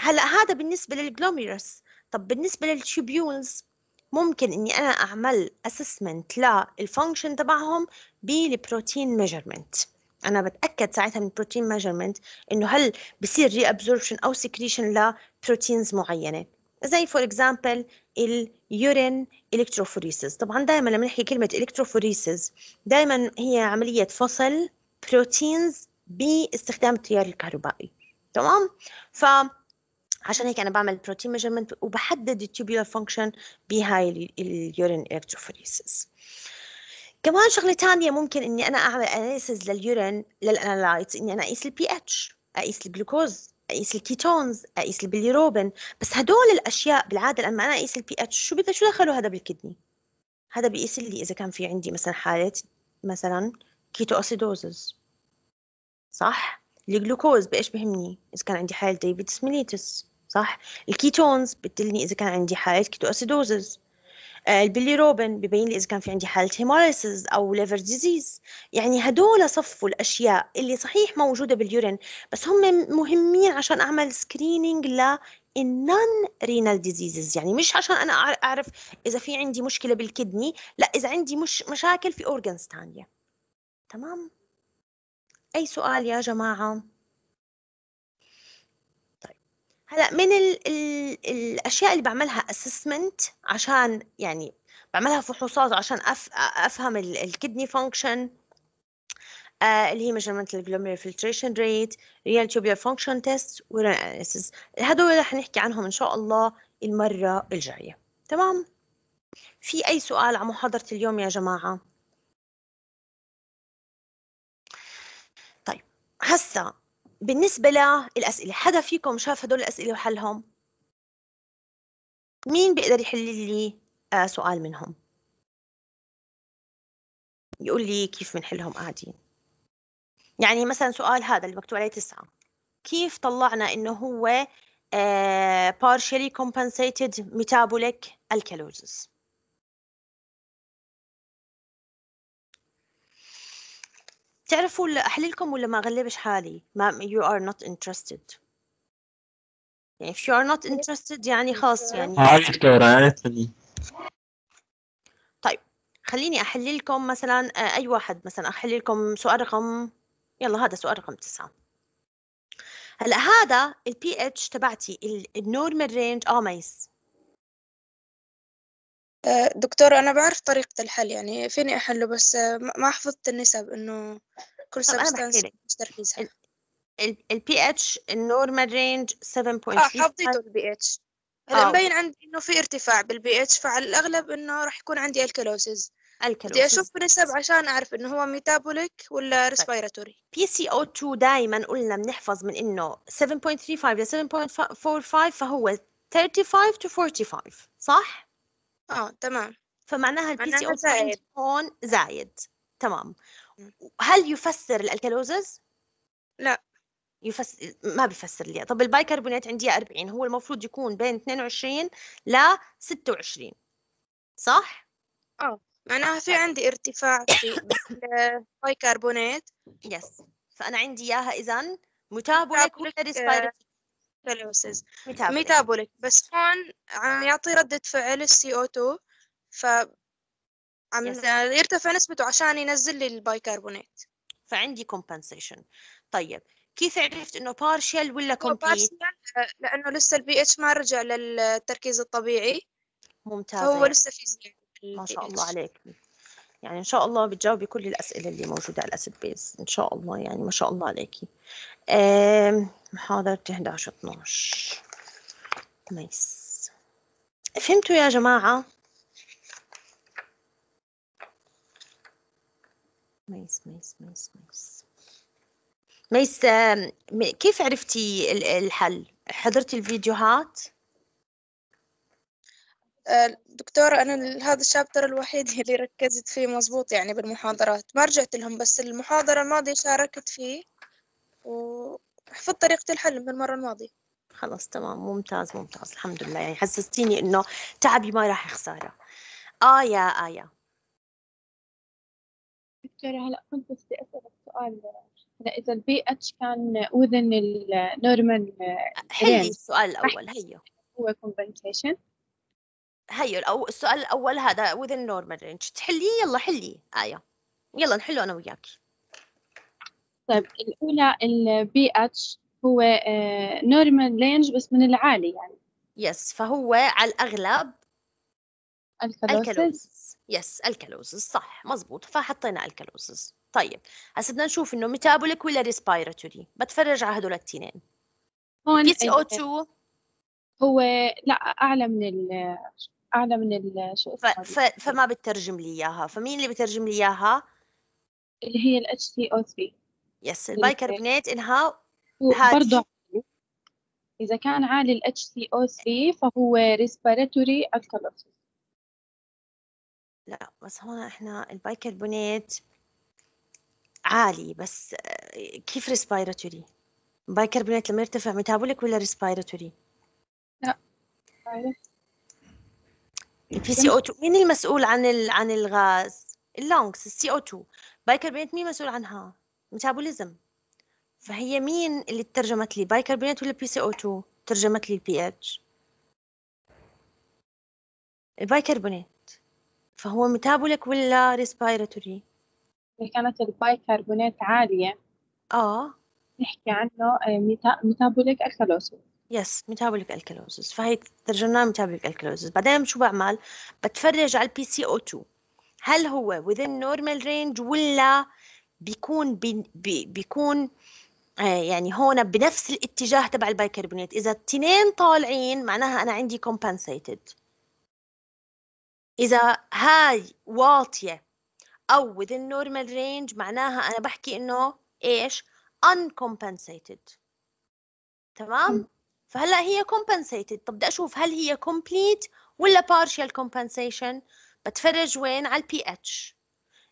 هلا هذا بالنسبه للجلوميرس طب بالنسبة للتريبيونز ممكن اني انا اعمل اسسمنت للفانكشن تبعهم بالبروتين ميجرمنت انا بتاكد ساعتها من البروتين ميجرمنت انه هل بصير ري ابزوربشن او سكريشن لبروتينز معينه زي فور اكزامبل اليورين الكتروفوريسز طبعا دائما لما نحكي كلمه الكتروفوريسز دائما هي عمليه فصل بروتينز باستخدام التيار الكهربائي تمام ف عشان هيك انا بعمل بروتين ميجرمنت وبحدد التوبيولار فانكشن بهاي اليورين الكتروفوريسيس كمان شغله ثانيه ممكن اني انا اعمل اناليسز لليورين للانالايتس اني انا اقيس البي اتش اقيس الجلوكوز اقيس الكيتونز اقيس البليروبين بس هدول الاشياء بالعاده لما انا اقيس البي اتش شو بدها شو دخلوا هذا بالكدني هذا بيقيس لي اذا كان في عندي مثلا حاله مثلا كيتو اسيدوزز صح الجلوكوز بايش بهمني اذا كان عندي حاله دايبيتس ميليتس صح الكيتونز بتدلني اذا كان عندي حاله كيتو اسيدوزز البيلي آه، روبن ببين لي اذا كان في عندي حاله هيموريسز او ليفر ديزيز يعني هدول صفوا الاشياء اللي صحيح موجوده باليورين بس هم مهمين عشان اعمل سكرينينج ل النون رينال ديزيزز يعني مش عشان انا اعرف اذا في عندي مشكله بالكدني لا اذا عندي مش مشاكل في اورجنز ثانيه تمام اي سؤال يا جماعه هلا من الـ الـ الاشياء اللي بعملها اسسمنت عشان يعني بعملها فحوصات عشان أف افهم الكدني فانكشن آه اللي هي ميجرمنت glomerular فلتريشن ريت ريال tubular فانكشن تيست urine هدول رح نحكي عنهم ان شاء الله المره الجايه تمام في اي سؤال عن محاضره اليوم يا جماعه طيب هسه بالنسبة للأسئلة حدا فيكم شاف هدول الأسئلة وحلهم؟ مين بيقدر يحل لي آه سؤال منهم؟ يقول لي كيف بنحلهم قاعدين يعني مثلا سؤال هذا اللي مكتوب عليه تسعة كيف طلعنا إنه هو آه partially compensated metabolic alkalosis بتعرفوا أحللكم ولا ما أغلّبش حالي؟ ما you are not interested. يعني if you are not interested يعني خاص يعني طيب خلّيني احللكم مثلًا آه، أي واحد مثلًا احللكم سؤال رقم يلّا هذا سؤال رقم تسعة هلّأ هذا pH تبعتي النورمال رينج آه ميس. آه، دكتور أنا بعرف طريقة الحل يعني فيني أحله بس آه، ما حفظت النسب إنه كل سبستانس تركيزها البي اتش النورمال رينج 7.3 اه حطيته البي اتش هلا مبين عندي انه في ارتفاع بالبي اتش فعلى الاغلب انه راح يكون عندي الكالوسيز الكالوسيز بدي اشوف نسب عشان اعرف انه هو ميتابوليك ولا ريسبيراتوري بي سي او 2 دائما قلنا بنحفظ من انه 7.35 ل 7.45 فهو 35 to 45 صح؟ آه تمام فمعناها البي سي او زايد هون زايد تمام هل يفسر الالكالوزز؟ لا يفسر ما بيفسر لي طب البايكربونات عندي 40 هو المفروض يكون بين 22 ل 26 صح؟ اه معناها في عندي ارتفاع في البايكربونات يس فانا عندي اياها اذا متابعه كل ريسبيرتوري سيلوسز ميتابوليك بس هون عم يعطي ردة فعل السي او 2 ف عم يرتفع نسبته عشان ينزل لي البايكربونات فعندي كومبنسيشن طيب كيف عرفت انه بارشل ولا كومبليت؟ آه، لانه لسه البي اتش ما رجع للتركيز الطبيعي ممتاز هو لسه في زياده ما شاء الله عليك يعني ان شاء الله بتجاوبي كل الاسئله اللي موجوده على الاسيد بيز ان شاء الله يعني ما شاء الله عليكي محاضرتي 11 12 ميس فهمتوا يا جماعة؟ ميس ميس ميس ميس ميس كيف عرفتي الحل؟ حضرتي الفيديوهات؟ آه، دكتورة أنا هذا الشابتر الوحيد اللي ركزت فيه مزبوط يعني بالمحاضرات ما رجعت لهم بس المحاضرة الماضية شاركت فيه و... حفظت طريقة الحل من المرة الماضية خلاص تمام ممتاز ممتاز الحمد لله يعني حسستيني إنه تعبي ما راح خسارة آه يا آية دكتورة هلا كنت بدي أسألك سؤال هلا إذا البي اتش كان وذن النورمال حلي السؤال الأول هيو هو كومبنسيشن هيو الأو... السؤال الأول هذا وذن نورمال رينج تحليه يلا حليه آية يلا نحله أنا وياكي طيب الأولى البي اتش هو نورمال آه، رينج بس من العالي يعني يس فهو على الأغلب الكالوسز يس الكالوسز صح مزبوط فحطينا الكالوسز طيب هسه بدنا نشوف انه ميتابوليك ولا ريسبيراتوري بتفرج على هدول التنين هون بي سي او 2 هو لا اعلى من ال اعلى من ال شو اسمه ف... ف... فما بترجم لي اياها فمين اللي بترجم لي اياها اللي هي ال hco 3 يس البايكربونات انها برضه إذا كان عالي ال او 3 فهو respiratory alkalosis لا بس هون احنا البايكربونات عالي بس آه، كيف ريسبيراتوري؟ بايكربونات لما يرتفع ميتابوليك ولا ريسبيراتوري؟ لا في سي او 2 مين المسؤول عن عن الغاز؟ اللونجز السي او 2 بايكربونات مين مسؤول عنها؟ ميتابوليزم فهي مين اللي ترجمت لي بايكربونات ولا بي سي او 2 ترجمت لي البي اتش البايكربونات فهو ميتابوليك ولا ريسبيراتوري إذا كانت البايكربونات عالية اه نحكي عنه آه، ميتابوليك الكالوسيس يس ميتابوليك الكالوسيس فهي ترجمناها ميتابوليك الكالوسيس بعدين شو بعمل بتفرج على البي سي او 2 هل هو within normal range ولا بيكون بي بيكون آه، يعني هون بنفس الاتجاه تبع البيكربونات اذا التنين طالعين معناها انا عندي compensated اذا هاي واطيه او within normal range معناها انا بحكي انه ايش uncompensated تمام فهلا هي compensated طب بدي اشوف هل هي complete ولا partial compensation بتفرج وين على البي pH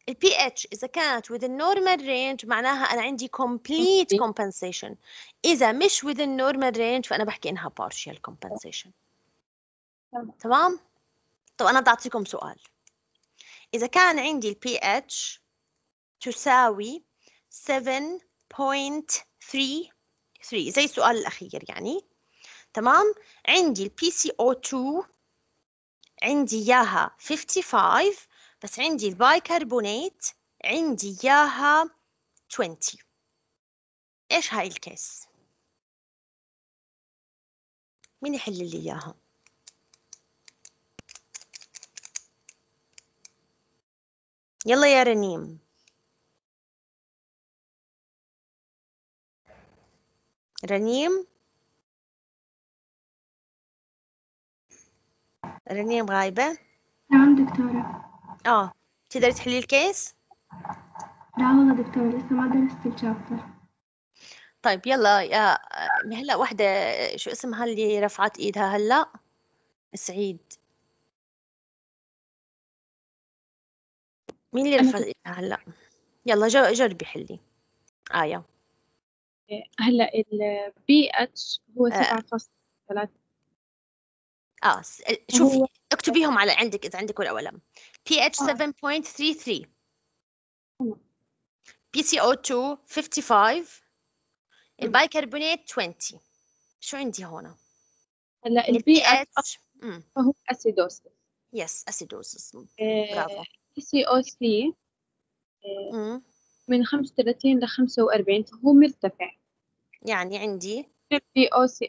البي اذا كانت within normal range معناها انا عندي complete compensation اذا مش within normal range فانا بحكي انها partial compensation تمام طب انا بدي اعطيكم سؤال اذا كان عندي ال pH تساوي 7.33 زي السؤال الاخير يعني تمام عندي ال pco 2 عندي اياها 55 بس عندي البايكربونات عندي إياها 20 إيش هاي الكيس؟ مين يحل لي إياها؟ يلا يا رنيم رنيم رنيم غايبة نعم دكتورة اه تقدري تحلي الكيس لا والله دكتور لسه ما درست الشابتر طيب يلا يا هلا وحدة شو اسمها اللي رفعت ايدها هلا سعيد مين اللي رفعت ايدها هلا يلا جربي حلي آية هلا البي اتش هو 7.3 اه, آه، شوفي اكتبيهم على عندك اذا عندك ورقه ولا pH 7.33 PCO2 55 البايكربونات 20 شو عندي هون؟ هلا البي اتش فهو اسيدوسس يس اسيدوسس برافو سي او 3 من 35 ل 45 فهو مرتفع يعني عندي بي او سي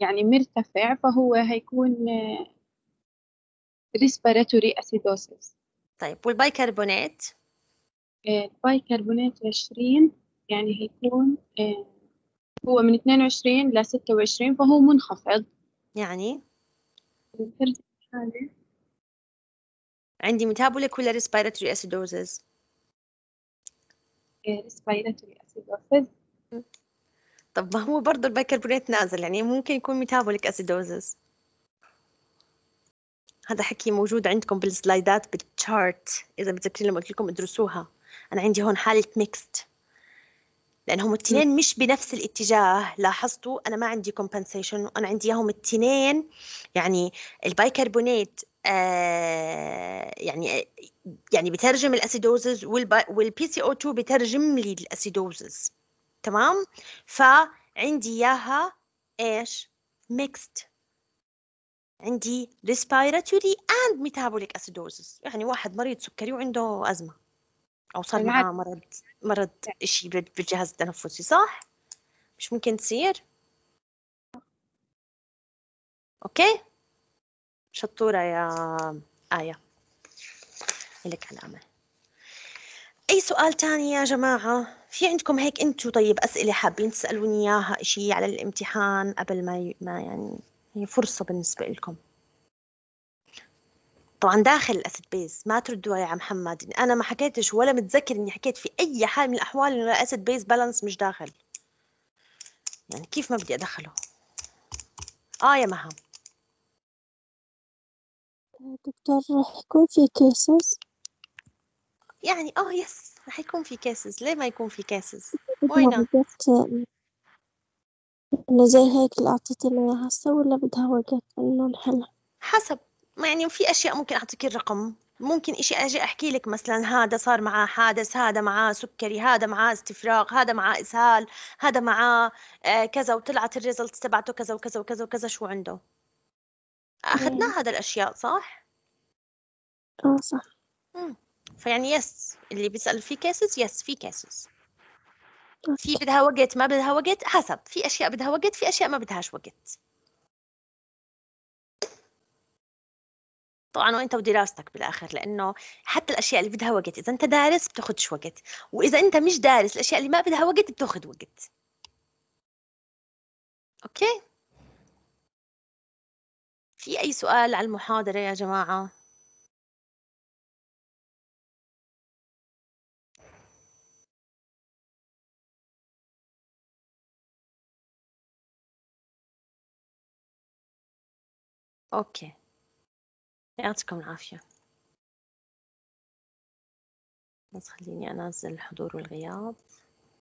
يعني مرتفع فهو هيكون آه، respiratory acidosis طيب والبايكربونات البايكربونات آه، 20 يعني هيكون آه، هو من 22 ل 26 فهو منخفض يعني عندي ميتابوليك ولا ريسبيراتوري اسيدوزز؟ آه، ريسبيراتوري اسيدوزز طب ما هو برضه البيكربونات نازل يعني ممكن يكون ميتابوليك اسيدوزز هذا حكي موجود عندكم بالسلايدات بالتشارت اذا متذكرين لما قلت لكم ادرسوها انا عندي هون حاله ميكست لانهم التنين مش بنفس الاتجاه لاحظتوا انا ما عندي كومبنسيشن وانا عندي اياهم التنين يعني البايكربونات آه يعني يعني بترجم الاسيدوزز والبي سي او 2 بترجم لي الاسيدوزز تمام فعندي اياها ايش ميكست عندي respiratory and metabolic acidosis يعني واحد مريض سكري وعنده أزمة أو صار معاه مرض مرض شيء بالجهاز التنفسي صح؟ مش ممكن تصير؟ أوكي؟ شطورة يا آية لك على أمل أي سؤال تاني يا جماعة؟ في عندكم هيك انتم طيب أسئلة حابين تسألوني إياها شيء على الامتحان قبل ما ما يعني هي يعني فرصة بالنسبة لكم طبعا داخل الاسيد بيز ما تردوا يا عم حماد يعني انا ما حكيتش ولا متذكر اني حكيت في اي حال من الاحوال انه الاسيد بيز بالانس مش داخل يعني كيف ما بدي ادخله اه يا مها دكتور رح يكون في كيسز يعني اه يس رح يكون في كيسز ليه ما يكون في كيسز؟ وينه انه زي هيك اللي اعطيتي لي إياها هسة ولا بدها وقت إنه نحلها؟ حسب يعني في أشياء ممكن أعطيك الرقم ممكن إشي أجي أحكي لك مثلا هذا صار معاه حادث هذا معاه سكري هذا معاه استفراغ هذا معاه إسهال هذا معاه آه، كذا وطلعت الريزلت تبعته كذا وكذا وكذا وكذا شو عنده أخذنا هذا الأشياء صح؟ اه صح فيعني يس اللي بيسأل في كيسز يس في كيسز في بدها وقت ما بدها وقت حسب في اشياء بدها وقت في اشياء ما بدهاش وقت طبعا وانت ودراستك بالاخر لانه حتى الاشياء اللي بدها وقت اذا انت دارس بتاخذش وقت واذا انت مش دارس الاشياء اللي ما بدها وقت بتاخذ وقت اوكي في اي سؤال على المحاضره يا جماعه أوكي. يعطيكم العافية. بس خليني أنزل الحضور والغياب.